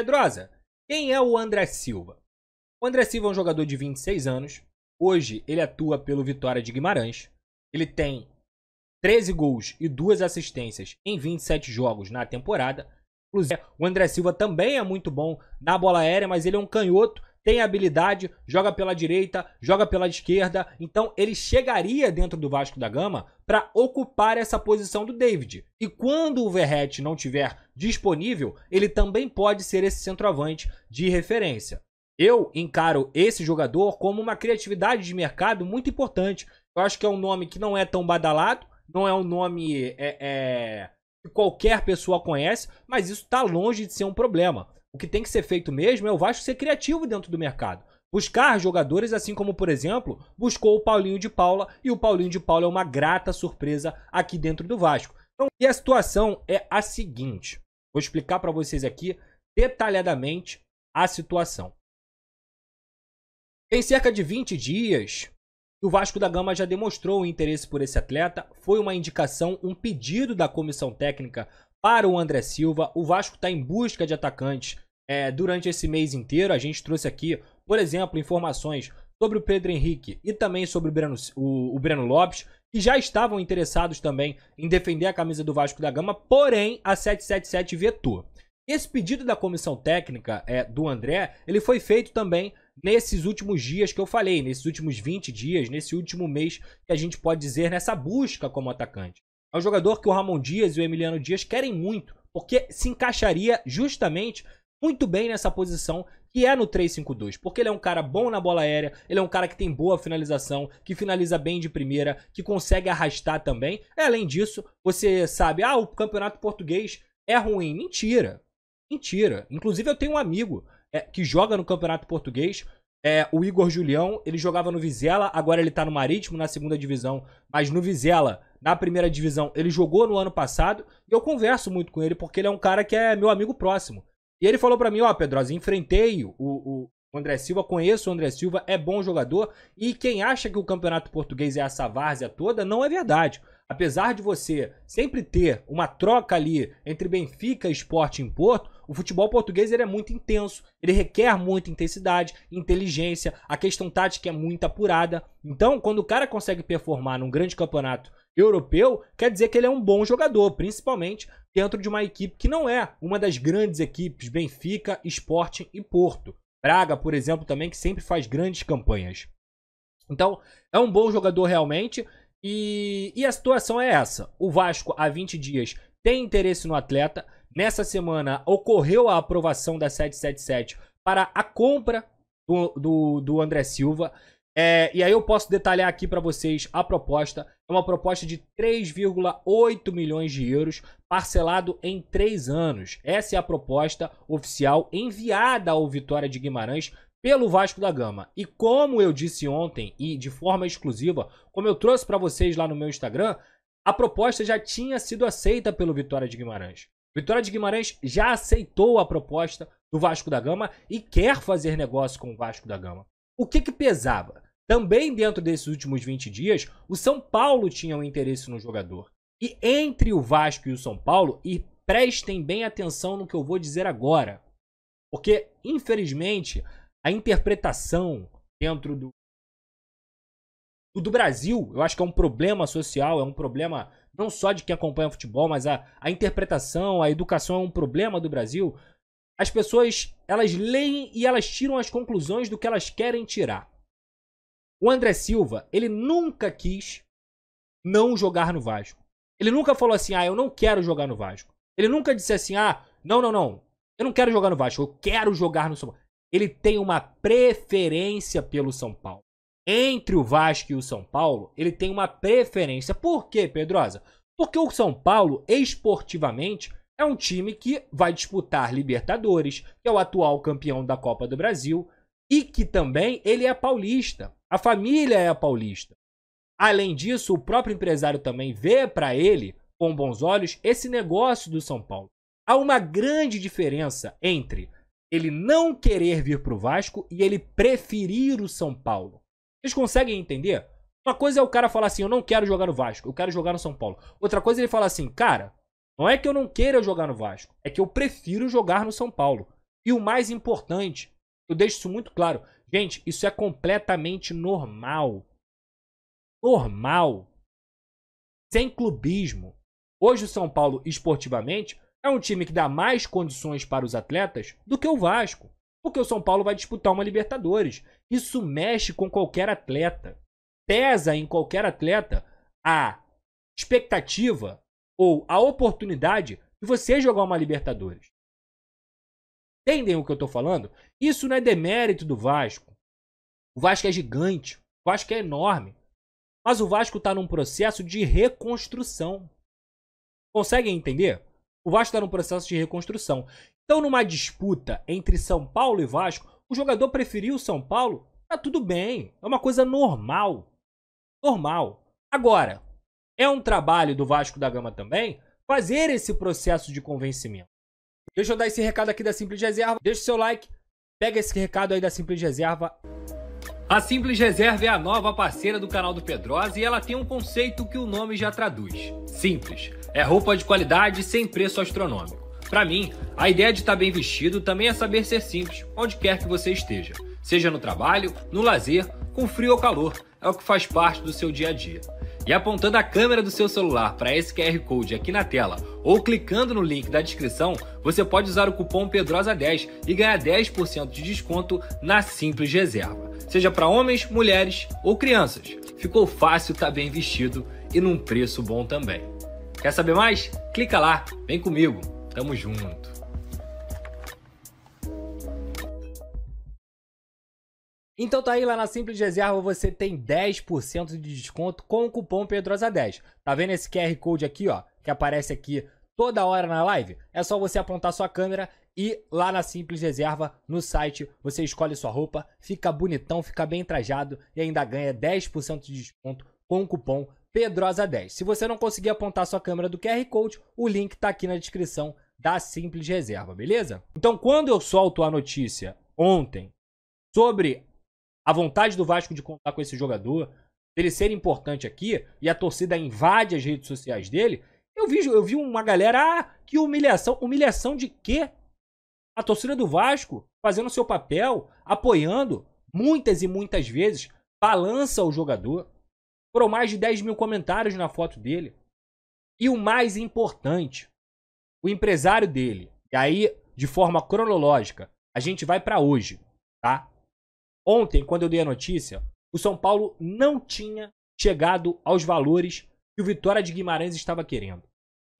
Pedrosa, quem é o André Silva? O André Silva é um jogador de 26 anos. Hoje ele atua pelo Vitória de Guimarães. Ele tem 13 gols e 2 assistências em 27 jogos na temporada. Inclusive, o André Silva também é muito bom na bola aérea, mas ele é um canhoto tem habilidade, joga pela direita, joga pela esquerda. Então ele chegaria dentro do Vasco da Gama para ocupar essa posição do David. E quando o Verrete não tiver disponível, ele também pode ser esse centroavante de referência. Eu encaro esse jogador como uma criatividade de mercado muito importante. Eu acho que é um nome que não é tão badalado, não é um nome é, é, que qualquer pessoa conhece, mas isso está longe de ser um problema. O que tem que ser feito mesmo é o Vasco ser criativo dentro do mercado. Buscar jogadores, assim como, por exemplo, buscou o Paulinho de Paula, e o Paulinho de Paula é uma grata surpresa aqui dentro do Vasco. Então, e a situação é a seguinte: vou explicar para vocês aqui detalhadamente a situação. Em cerca de 20 dias, o Vasco da Gama já demonstrou o interesse por esse atleta, foi uma indicação, um pedido da comissão técnica para o André Silva. O Vasco está em busca de atacantes é, durante esse mês inteiro. A gente trouxe aqui, por exemplo, informações sobre o Pedro Henrique e também sobre o Breno, o, o Breno Lopes, que já estavam interessados também em defender a camisa do Vasco da Gama, porém a 777 vetou. Esse pedido da comissão técnica é, do André, ele foi feito também nesses últimos dias que eu falei, nesses últimos 20 dias, nesse último mês que a gente pode dizer nessa busca como atacante. É um jogador que o Ramon Dias e o Emiliano Dias querem muito, porque se encaixaria justamente muito bem nessa posição que é no 3-5-2, porque ele é um cara bom na bola aérea, ele é um cara que tem boa finalização, que finaliza bem de primeira, que consegue arrastar também. Além disso, você sabe, ah, o campeonato português é ruim. Mentira. Mentira. Inclusive, eu tenho um amigo é, que joga no campeonato português, é, o Igor Julião, ele jogava no Vizela, agora ele tá no Marítimo, na segunda divisão. Mas no Vizela, na primeira divisão, ele jogou no ano passado. E eu converso muito com ele, porque ele é um cara que é meu amigo próximo. E ele falou para mim, ó, oh, Pedrosa, enfrentei o, o, o André Silva, conheço o André Silva, é bom jogador. E quem acha que o campeonato português é essa várzea toda, não é verdade. Apesar de você sempre ter uma troca ali entre Benfica, Esporte e Porto, o futebol português ele é muito intenso, ele requer muita intensidade, inteligência, a questão tática é muito apurada. Então, quando o cara consegue performar num grande campeonato europeu, quer dizer que ele é um bom jogador, principalmente dentro de uma equipe que não é uma das grandes equipes Benfica, Sporting e Porto. Braga, por exemplo, também, que sempre faz grandes campanhas. Então, é um bom jogador realmente. E, e a situação é essa. O Vasco, há 20 dias, tem interesse no atleta. Nessa semana, ocorreu a aprovação da 777 para a compra do, do, do André Silva. É, e aí eu posso detalhar aqui para vocês a proposta. É uma proposta de 3,8 milhões de euros, parcelado em 3 anos. Essa é a proposta oficial enviada ao Vitória de Guimarães pelo Vasco da Gama. E como eu disse ontem e de forma exclusiva, como eu trouxe para vocês lá no meu Instagram, a proposta já tinha sido aceita pelo Vitória de Guimarães. Vitória de Guimarães já aceitou a proposta do Vasco da Gama e quer fazer negócio com o Vasco da Gama. O que, que pesava? Também dentro desses últimos 20 dias, o São Paulo tinha um interesse no jogador. E entre o Vasco e o São Paulo, e prestem bem atenção no que eu vou dizer agora, porque infelizmente a interpretação dentro do do Brasil, eu acho que é um problema social, é um problema não só de quem acompanha futebol, mas a, a interpretação, a educação é um problema do Brasil, as pessoas elas leem e elas tiram as conclusões do que elas querem tirar. O André Silva, ele nunca quis não jogar no Vasco. Ele nunca falou assim: "Ah, eu não quero jogar no Vasco". Ele nunca disse assim: "Ah, não, não, não. Eu não quero jogar no Vasco, eu quero jogar no São Paulo". Ele tem uma preferência pelo São Paulo. Entre o Vasco e o São Paulo, ele tem uma preferência. Por quê, Pedrosa? Porque o São Paulo, esportivamente, é um time que vai disputar Libertadores, que é o atual campeão da Copa do Brasil e que também ele é paulista. A família é paulista. Além disso, o próprio empresário também vê para ele, com bons olhos, esse negócio do São Paulo. Há uma grande diferença entre ele não querer vir para o Vasco e ele preferir o São Paulo. Vocês conseguem entender? Uma coisa é o cara falar assim: eu não quero jogar no Vasco, eu quero jogar no São Paulo. Outra coisa é ele falar assim: cara, não é que eu não queira jogar no Vasco, é que eu prefiro jogar no São Paulo. E o mais importante, eu deixo isso muito claro. Gente, isso é completamente normal. Normal. Sem clubismo. Hoje o São Paulo, esportivamente, é um time que dá mais condições para os atletas do que o Vasco. Porque o São Paulo vai disputar uma Libertadores. Isso mexe com qualquer atleta. Pesa em qualquer atleta a expectativa ou a oportunidade de você jogar uma Libertadores. Entendem o que eu estou falando? Isso não é demérito do Vasco. O Vasco é gigante, o Vasco é enorme. Mas o Vasco está num processo de reconstrução. Conseguem entender? O Vasco está num processo de reconstrução. Então, numa disputa entre São Paulo e Vasco, o jogador preferiu o São Paulo? Tá tudo bem, é uma coisa normal. Normal. Agora, é um trabalho do Vasco da Gama também fazer esse processo de convencimento. Deixa eu dar esse recado aqui da Simples Reserva. Deixa o seu like, pega esse recado aí da Simples Reserva. A Simples Reserva é a nova parceira do canal do Pedrosa e ela tem um conceito que o nome já traduz. Simples. É roupa de qualidade sem preço astronômico. Para mim, a ideia de estar tá bem vestido também é saber ser simples, onde quer que você esteja. Seja no trabalho, no lazer, com frio ou calor, é o que faz parte do seu dia a dia e apontando a câmera do seu celular para esse QR Code aqui na tela ou clicando no link da descrição, você pode usar o cupom PEDROSA10 e ganhar 10% de desconto na simples reserva. Seja para homens, mulheres ou crianças. Ficou fácil, tá bem vestido e num preço bom também. Quer saber mais? Clica lá, vem comigo. Tamo junto. Então tá aí lá na Simples Reserva, você tem 10% de desconto com o cupom Pedrosa10. Tá vendo esse QR Code aqui, ó, que aparece aqui toda hora na live? É só você apontar sua câmera e lá na Simples Reserva, no site, você escolhe sua roupa, fica bonitão, fica bem trajado e ainda ganha 10% de desconto com o cupom Pedrosa10. Se você não conseguir apontar sua câmera do QR Code, o link tá aqui na descrição da Simples Reserva, beleza? Então, quando eu solto a notícia ontem sobre a vontade do Vasco de contar com esse jogador, dele ser importante aqui, e a torcida invade as redes sociais dele, eu vi, eu vi uma galera, ah, que humilhação. Humilhação de quê? A torcida do Vasco fazendo seu papel, apoiando, muitas e muitas vezes, balança o jogador. Foram mais de 10 mil comentários na foto dele. E o mais importante, o empresário dele, e aí, de forma cronológica, a gente vai para hoje, tá? Ontem, quando eu dei a notícia, o São Paulo não tinha chegado aos valores que o Vitória de Guimarães estava querendo.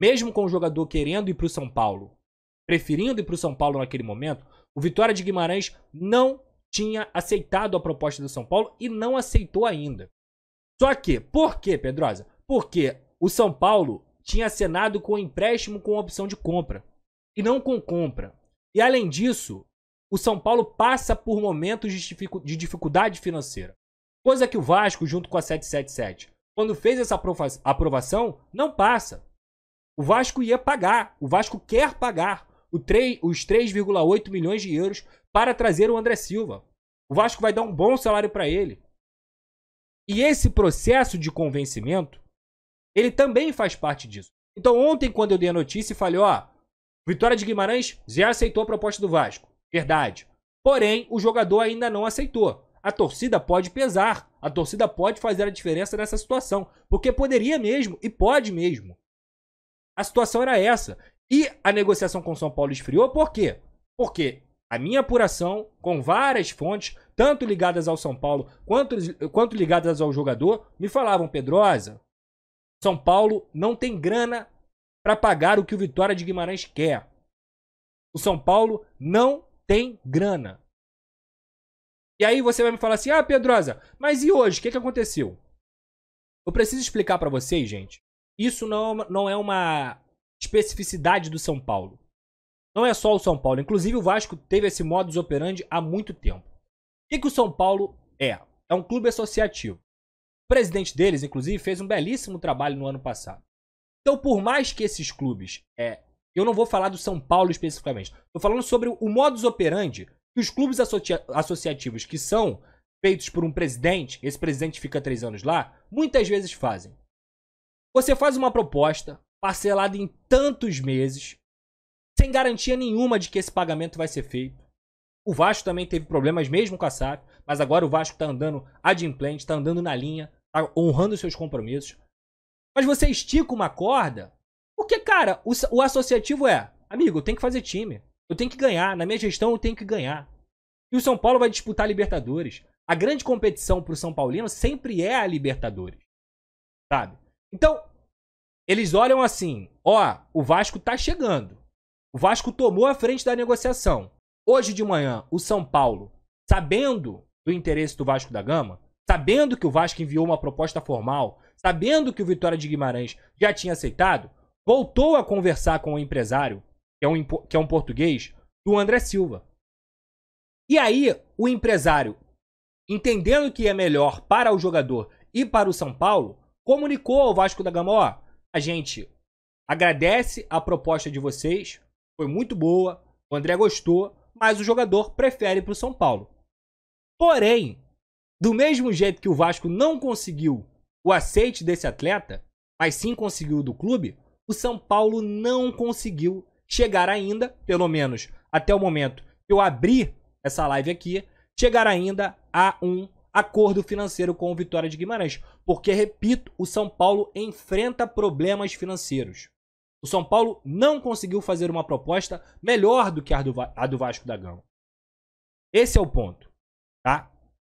Mesmo com o jogador querendo ir para o São Paulo, preferindo ir para o São Paulo naquele momento, o Vitória de Guimarães não tinha aceitado a proposta do São Paulo e não aceitou ainda. Só que, por quê, Pedrosa? Porque o São Paulo tinha assinado com empréstimo com opção de compra e não com compra. E além disso, o São Paulo passa por momentos de dificuldade financeira. Coisa que o Vasco, junto com a 777, quando fez essa aprovação, não passa. O Vasco ia pagar, o Vasco quer pagar os 3,8 milhões de euros para trazer o André Silva. O Vasco vai dar um bom salário para ele. E esse processo de convencimento, ele também faz parte disso. Então, ontem, quando eu dei a notícia, falei: ó, Vitória de Guimarães já aceitou a proposta do Vasco. Verdade. Porém, o jogador ainda não aceitou. A torcida pode pesar. A torcida pode fazer a diferença nessa situação. Porque poderia mesmo, e pode mesmo. A situação era essa. E a negociação com o São Paulo esfriou por quê? Porque a minha apuração, com várias fontes, tanto ligadas ao São Paulo quanto, quanto ligadas ao jogador, me falavam, Pedrosa, São Paulo não tem grana para pagar o que o Vitória de Guimarães quer. O São Paulo não tem grana. E aí você vai me falar assim: ah, Pedrosa, mas e hoje? O que, que aconteceu? Eu preciso explicar para vocês, gente. Isso não, é não é uma especificidade do São Paulo. Não é só o São Paulo. Inclusive, o Vasco teve esse modus operandi há muito tempo. O que, que o São Paulo é? É um clube associativo. O presidente deles, inclusive, fez um belíssimo trabalho no ano passado. Então, por mais que esses clubes é, eu não vou falar do São Paulo especificamente. Estou falando sobre o modus operandi que os clubes associativos que são feitos por um presidente, esse presidente fica três anos lá, muitas vezes fazem. Você faz uma proposta parcelada em tantos meses, sem garantia nenhuma de que esse pagamento vai ser feito. O Vasco também teve problemas mesmo com a SAF, mas agora o Vasco está andando adimplente, está andando na linha, está honrando seus compromissos. Mas você estica uma corda porque, cara, o, o associativo é, amigo, eu tenho que fazer time. Eu tenho que ganhar. Na minha gestão, eu tenho que ganhar. E o São Paulo vai disputar a Libertadores. A grande competição pro São Paulino sempre é a Libertadores. Sabe? Então, eles olham assim: ó, o Vasco tá chegando. O Vasco tomou a frente da negociação. Hoje de manhã, o São Paulo, sabendo do interesse do Vasco da Gama, sabendo que o Vasco enviou uma proposta formal, sabendo que o Vitória de Guimarães já tinha aceitado, voltou a conversar com o empresário, que é um, que é um português, do André Silva. E aí, o empresário, entendendo que é melhor para o jogador e para o São Paulo, comunicou ao Vasco da Gama: ó, a gente agradece a proposta de vocês, foi muito boa, o André gostou, mas o jogador prefere para o São Paulo. Porém, do mesmo jeito que o Vasco não conseguiu o aceite desse atleta, mas sim conseguiu do clube, o São Paulo não conseguiu chegar ainda, pelo menos até o momento que eu abri essa live aqui, chegar ainda a um acordo financeiro com o Vitória de Guimarães. Porque, repito, o São Paulo enfrenta problemas financeiros. O São Paulo não conseguiu fazer uma proposta melhor do que a do, a do Vasco da Gama. Esse é o ponto, tá?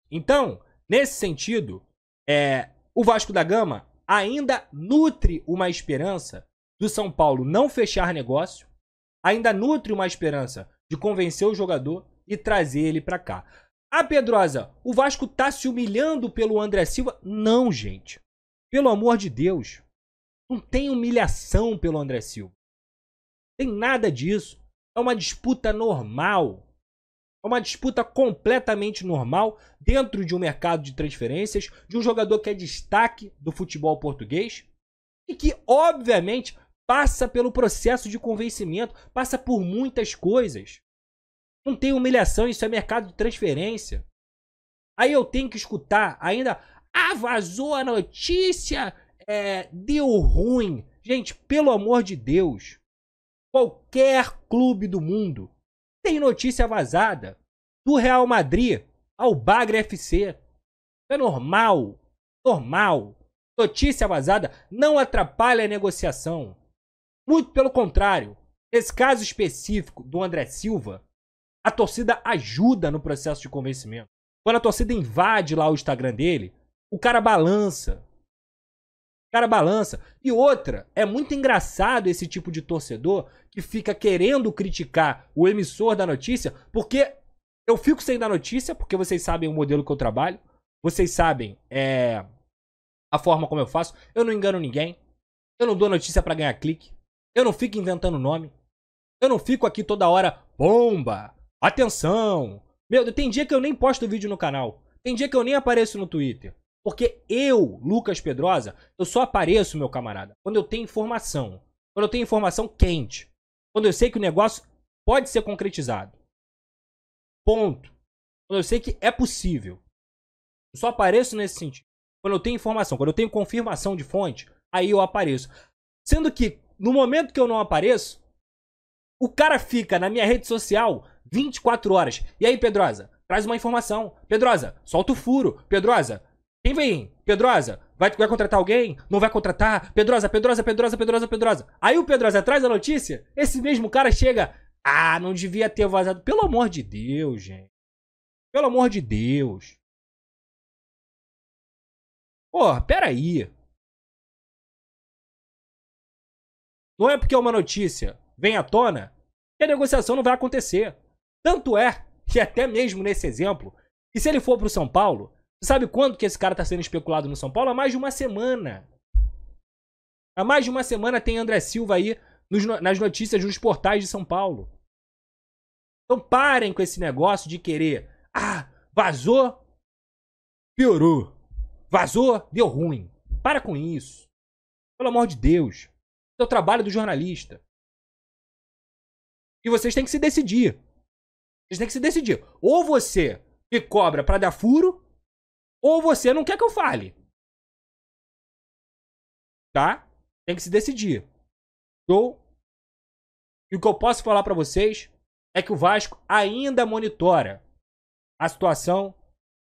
Então, nesse sentido, é, o Vasco da Gama ainda nutre uma esperança do São Paulo não fechar negócio, ainda nutre uma esperança de convencer o jogador e trazer ele para cá. Ah, Pedrosa, o Vasco tá se humilhando pelo André Silva? Não, gente. Pelo amor de Deus. Não tem humilhação pelo André Silva. Tem nada disso. É uma disputa normal. É uma disputa completamente normal dentro de um mercado de transferências de um jogador que é destaque do futebol português e que, obviamente, passa pelo processo de convencimento, passa por muitas coisas. Não tem humilhação, isso é mercado de transferência. Aí eu tenho que escutar ainda. Ah, vazou a notícia, é, deu ruim. Gente, pelo amor de Deus, qualquer clube do mundo tem notícia vazada. Do Real Madrid ao Bagre FC. É normal, normal. Notícia vazada não atrapalha a negociação. Muito pelo contrário. Nesse caso específico do André Silva, a torcida ajuda no processo de convencimento. Quando a torcida invade lá o Instagram dele, o cara balança. O cara balança. E outra, é muito engraçado esse tipo de torcedor que fica querendo criticar o emissor da notícia, porque eu fico sem dar notícia, porque vocês sabem o modelo que eu trabalho, vocês sabem é, a forma como eu faço. Eu não engano ninguém, eu não dou notícia para ganhar clique. Eu não fico inventando nome. Eu não fico aqui toda hora, bomba, atenção. Meu, tem dia que eu nem posto vídeo no canal. Tem dia que eu nem apareço no Twitter. Porque eu, Lucas Pedrosa, eu só apareço, meu camarada, quando eu tenho informação. Quando eu tenho informação quente. Quando eu sei que o negócio pode ser concretizado. Ponto. Quando eu sei que é possível. Eu só apareço nesse sentido. Quando eu tenho informação, quando eu tenho confirmação de fonte, aí eu apareço. Sendo que no momento que eu não apareço, o cara fica na minha rede social 24 horas. E aí, Pedrosa, traz uma informação. Pedrosa, solta o furo. Pedrosa, quem vem? Pedrosa, vai, vai contratar alguém? Não vai contratar? Pedrosa, Pedrosa, Pedrosa, Pedrosa, Pedrosa. Aí o Pedrosa traz a notícia, esse mesmo cara chega. Ah, não devia ter vazado. Pelo amor de Deus, gente. Pelo amor de Deus. Porra, peraí. Não é porque é uma notícia vem à tona que a negociação não vai acontecer. Tanto é que até mesmo nesse exemplo, e se ele for para o São Paulo, sabe quando que esse cara está sendo especulado no São Paulo? Há mais de uma semana. Há mais de uma semana tem André Silva aí nos, nas notícias dos portais de São Paulo. Então parem com esse negócio de querer. Ah, vazou, piorou. Vazou, deu ruim. Para com isso. Pelo amor de Deus é o trabalho do jornalista. E vocês têm que se decidir. Vocês têm que se decidir. Ou você me cobra para dar furo, ou você não quer que eu fale. Tá? Tem que se decidir. Show? E o que eu posso falar para vocês é que o Vasco ainda monitora a situação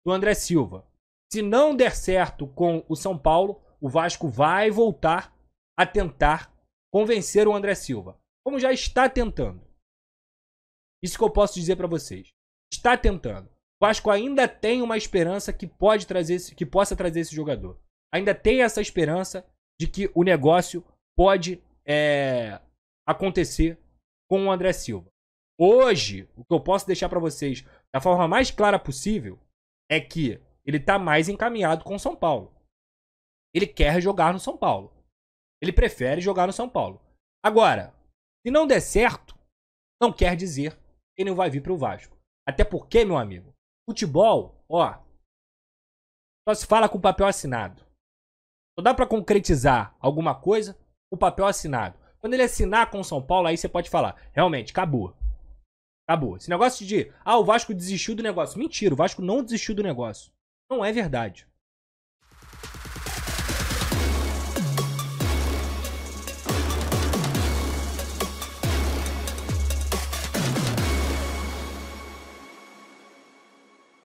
do André Silva. Se não der certo com o São Paulo, o Vasco vai voltar a tentar convencer o André Silva, como já está tentando. Isso que eu posso dizer para vocês. Está tentando. O Vasco ainda tem uma esperança que pode trazer que possa trazer esse jogador. Ainda tem essa esperança de que o negócio pode é, acontecer com o André Silva. Hoje, o que eu posso deixar para vocês da forma mais clara possível é que ele está mais encaminhado com o São Paulo. Ele quer jogar no São Paulo. Ele prefere jogar no São Paulo. Agora, se não der certo, não quer dizer que ele não vai vir para o Vasco. Até porque, meu amigo, futebol, ó, só se fala com papel assinado. Só dá para concretizar alguma coisa o papel assinado. Quando ele assinar com o São Paulo, aí você pode falar, realmente, acabou. Acabou. Esse negócio de, ah, o Vasco desistiu do negócio. Mentira, o Vasco não desistiu do negócio. Não é verdade.